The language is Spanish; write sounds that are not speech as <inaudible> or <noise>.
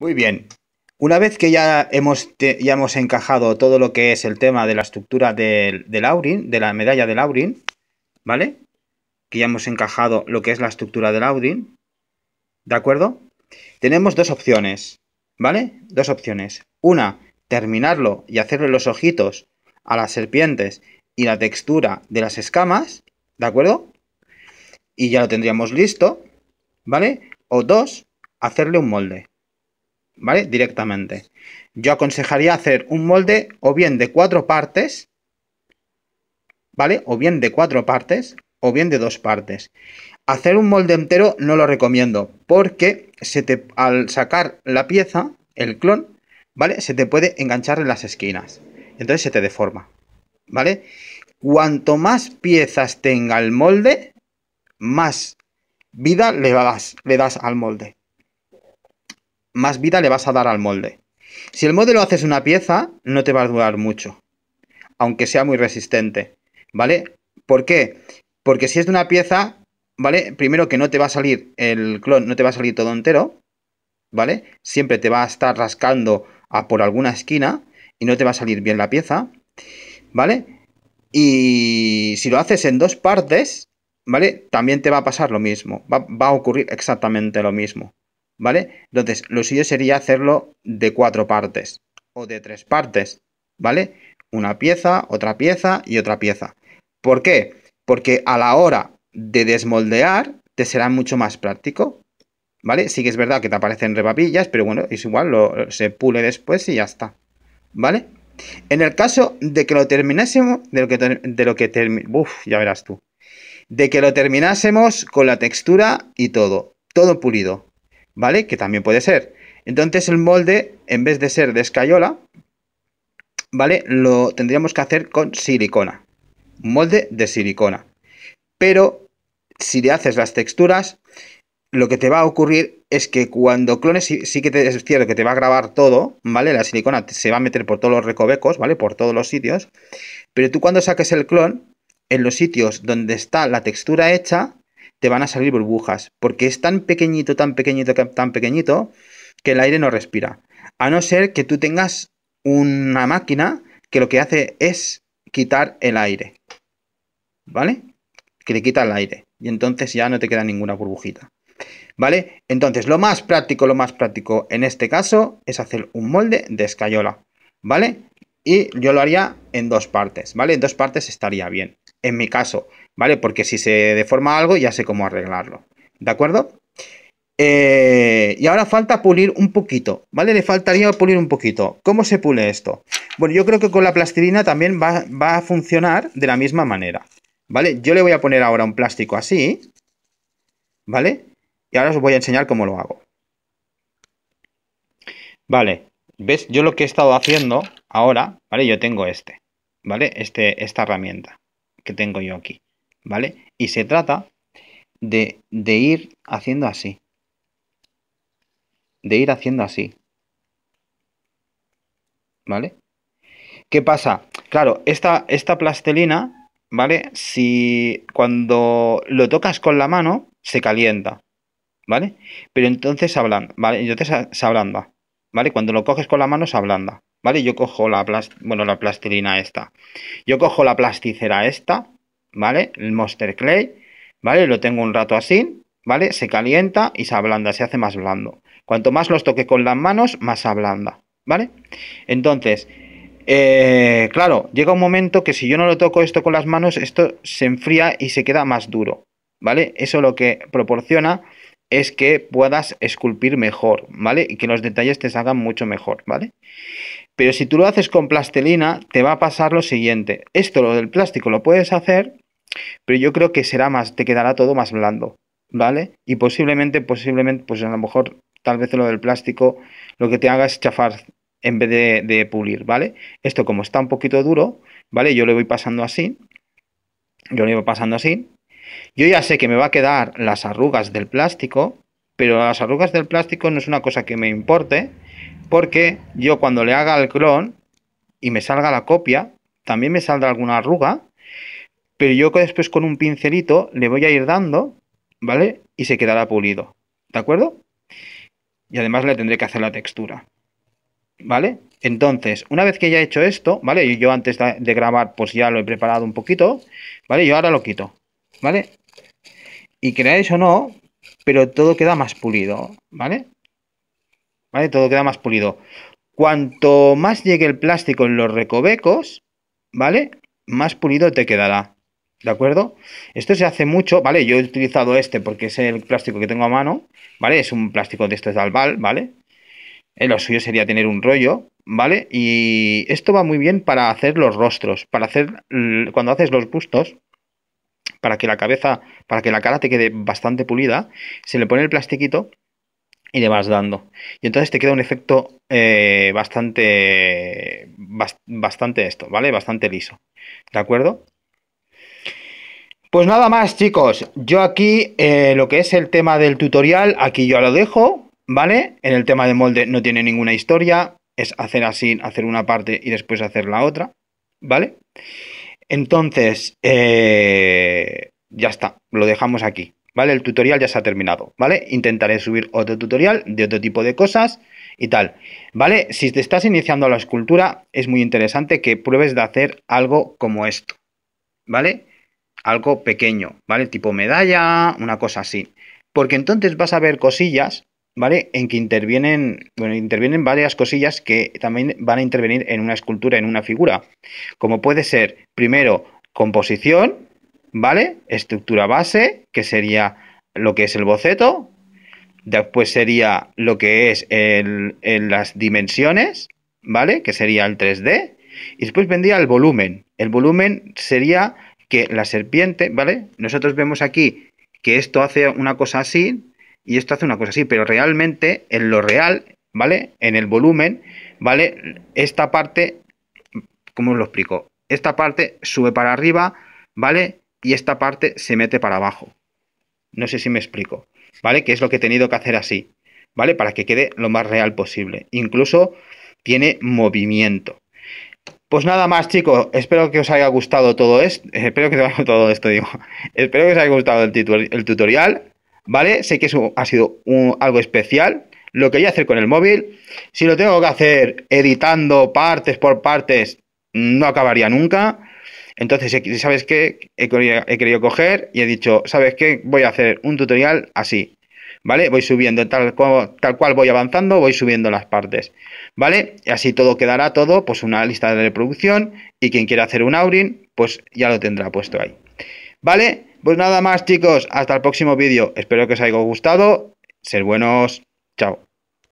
Muy bien. Una vez que ya hemos, ya hemos encajado todo lo que es el tema de la estructura de del Aurin, de la medalla de Aurin, ¿vale? Que ya hemos encajado lo que es la estructura del Aurin, ¿de acuerdo? Tenemos dos opciones, ¿vale? Dos opciones. Una, terminarlo y hacerle los ojitos a las serpientes y la textura de las escamas, ¿de acuerdo? Y ya lo tendríamos listo, ¿vale? O dos, hacerle un molde. ¿vale? Directamente. Yo aconsejaría hacer un molde o bien de cuatro partes, ¿vale? O bien de cuatro partes, o bien de dos partes. Hacer un molde entero no lo recomiendo, porque se te, al sacar la pieza, el clon, ¿vale? Se te puede enganchar en las esquinas. Entonces se te deforma, ¿vale? Cuanto más piezas tenga el molde, más vida le le das al molde más vida le vas a dar al molde. Si el modelo lo haces una pieza, no te va a durar mucho, aunque sea muy resistente, ¿vale? ¿Por qué? Porque si es de una pieza, ¿vale? Primero que no te va a salir el clon, no te va a salir todo entero, ¿vale? Siempre te va a estar rascando a por alguna esquina y no te va a salir bien la pieza, ¿vale? Y si lo haces en dos partes, ¿vale? También te va a pasar lo mismo, va a ocurrir exactamente lo mismo. ¿vale? Entonces, lo suyo sería hacerlo de cuatro partes o de tres partes, ¿vale? Una pieza, otra pieza y otra pieza. ¿Por qué? Porque a la hora de desmoldear te será mucho más práctico, ¿vale? Sí que es verdad que te aparecen rebabillas, pero bueno, es igual, lo, se pule después y ya está, ¿vale? En el caso de que lo terminásemos, de lo que, de lo que uf, ya verás tú, de que lo terminásemos con la textura y todo, todo pulido, ¿vale? Que también puede ser. Entonces el molde, en vez de ser de escayola, ¿vale? Lo tendríamos que hacer con silicona. molde de silicona. Pero si le haces las texturas, lo que te va a ocurrir es que cuando clones, sí, que te, es cierto que te va a grabar todo, ¿vale? La silicona se va a meter por todos los recovecos, ¿vale? Por todos los sitios. Pero tú cuando saques el clon, en los sitios donde está la textura hecha, te van a salir burbujas, porque es tan pequeñito, tan pequeñito, tan pequeñito, que el aire no respira. A no ser que tú tengas una máquina que lo que hace es quitar el aire. ¿Vale? Que le quita el aire. Y entonces ya no te queda ninguna burbujita. ¿Vale? Entonces, lo más práctico, lo más práctico en este caso es hacer un molde de escayola. ¿Vale? Y yo lo haría en dos partes, ¿vale? En dos partes estaría bien. En mi caso, ¿vale? Porque si se deforma algo, ya sé cómo arreglarlo, ¿de acuerdo? Eh, y ahora falta pulir un poquito, ¿vale? Le faltaría pulir un poquito. ¿Cómo se pule esto? Bueno, yo creo que con la plastilina también va, va a funcionar de la misma manera, ¿vale? Yo le voy a poner ahora un plástico así, ¿vale? Y ahora os voy a enseñar cómo lo hago. Vale, ¿ves? Yo lo que he estado haciendo ahora, ¿vale? Yo tengo este, ¿vale? Este, esta herramienta que tengo yo aquí. ¿vale? Y se trata de, ir haciendo así. De ir haciendo así. ¿Vale? ¿Qué pasa? Claro, esta, esta plastelina, ¿vale? Si cuando lo tocas con la mano, se calienta, ¿vale? Pero entonces se ablanda, ¿vale? Entonces se ablanda, ¿vale? Cuando lo coges con la mano, se ablanda, ¿vale? Yo cojo la, plastelina bueno, la plastilina esta. Yo cojo la plasticera esta, ¿vale? El Monster Clay, ¿vale? Lo tengo un rato así, ¿vale? Se calienta y se ablanda, se hace más blando. Cuanto más los toque con las manos, más ablanda, ¿vale? Entonces, eh, claro, llega un momento que si yo no lo toco esto con las manos, esto se enfría y se queda más duro, ¿vale? Eso lo que proporciona es que puedas esculpir mejor, ¿vale? Y que los detalles te salgan mucho mejor, ¿vale? Pero si tú lo haces con plastelina, te va a pasar lo siguiente. Esto, lo del plástico, lo puedes hacer, pero yo creo que será más, te quedará todo más blando, ¿vale? Y posiblemente, posiblemente, pues a lo mejor, tal vez lo del plástico, lo que te haga es chafar en vez de, pulir, ¿vale? Esto como está un poquito duro, ¿vale? Yo le voy pasando así, yo le voy pasando así. Yo ya sé que me va a quedar las arrugas del plástico, pero las arrugas del plástico no es una cosa que me importe, porque yo cuando le haga el clon y me salga la copia, también me saldrá alguna arruga, pero yo después con un pincelito le voy a ir dando, ¿vale? Y se quedará pulido, ¿de acuerdo? Y además le tendré que hacer la textura, ¿vale? Entonces, una vez que ya he hecho esto, ¿vale? Yo antes de grabar, pues ya lo he preparado un poquito, ¿vale? Yo ahora lo quito, ¿vale? Y creáis o no, pero todo queda más pulido, ¿vale? ¿Vale? Todo queda más pulido. Cuanto más llegue el plástico en los recovecos, ¿vale? Más pulido te quedará. ¿De acuerdo? Esto se hace mucho, ¿vale? Yo he utilizado este porque es el plástico que tengo a mano, ¿vale? Es un plástico de estos de albal, ¿vale? Eh, lo suyo sería tener un rollo, ¿vale? Y esto va muy bien para hacer los rostros, para hacer, cuando haces los bustos, para que la cabeza, para que la cara te quede bastante pulida, se le pone el plastiquito y le vas dando. Y entonces te queda un efecto eh, bastante, bastante esto, ¿vale? Bastante liso, ¿de acuerdo? Pues nada más, chicos. Yo aquí, eh, lo que es el tema del tutorial, aquí yo lo dejo, ¿vale? En el tema de molde no tiene ninguna historia. Es hacer así, hacer una parte y después hacer la otra, ¿vale? Entonces, eh, ya está, lo dejamos aquí, ¿vale? El tutorial ya se ha terminado, ¿vale? Intentaré subir otro tutorial de otro tipo de cosas y tal, ¿vale? Si te estás iniciando a la escultura, es muy interesante que pruebes de hacer algo como esto, ¿vale? algo pequeño, ¿vale? Tipo medalla, una cosa así. Porque entonces vas a ver cosillas, ¿vale? En que intervienen, bueno, intervienen varias cosillas que también van a intervenir en una escultura, en una figura. Como puede ser, primero, composición, ¿vale? Estructura base, que sería lo que es el boceto. Después sería lo que es las dimensiones, ¿vale? Que sería el 3D. Y después vendría el volumen. El volumen sería que la serpiente, ¿vale? Nosotros vemos aquí que esto hace una cosa así y esto hace una cosa así, pero realmente en lo real, ¿vale? En el volumen, ¿vale? Esta parte, ¿cómo os lo explico? Esta parte sube para arriba, ¿vale? Y esta parte se mete para abajo. No sé si me explico, ¿vale? Que es lo que he tenido que hacer así, ¿vale? Para que quede lo más real posible. Incluso tiene movimiento, pues nada más, chicos. Espero que os haya gustado todo esto. Eh, espero que os haya todo esto, digo. <laughs> Espero que os haya gustado el, el tutorial. ¿Vale? Sé que eso ha sido algo especial. Lo quería hacer con el móvil. Si lo tengo que hacer editando partes por partes, no acabaría nunca. Entonces, eh, ¿sabes qué? He querido, he querido coger y he dicho, ¿sabes qué? Voy a hacer un tutorial así. ¿vale? Voy subiendo, tal, cual, tal cual voy avanzando, voy subiendo las partes, ¿vale? Y así todo quedará todo, pues una lista de reproducción y quien quiera hacer un Aurin, pues ya lo tendrá puesto ahí, ¿vale? Pues nada más chicos, hasta el próximo vídeo, espero que os haya gustado, ser buenos, chao.